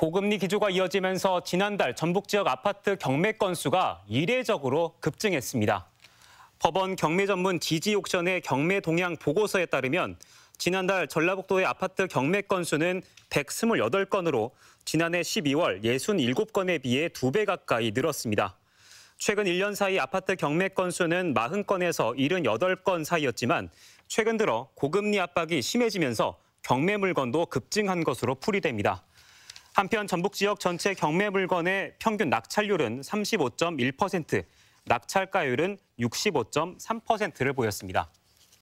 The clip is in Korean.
고금리 기조가 이어지면서 지난달 전북 지역 아파트 경매 건수가 이례적으로 급증했습니다. 법원 경매 전문 지지 옥션의 경매 동향 보고서에 따르면 지난달 전라북도의 아파트 경매 건수는 128건으로 지난해 12월 67건에 비해 2배 가까이 늘었습니다. 최근 1년 사이 아파트 경매 건수는 40건에서 78건 사이였지만 최근 들어 고금리 압박이 심해지면서 경매 물건도 급증한 것으로 풀이됩니다. 한편 전북 지역 전체 경매 물건의 평균 낙찰률은 35.1%, 낙찰가율은 65.3%를 보였습니다.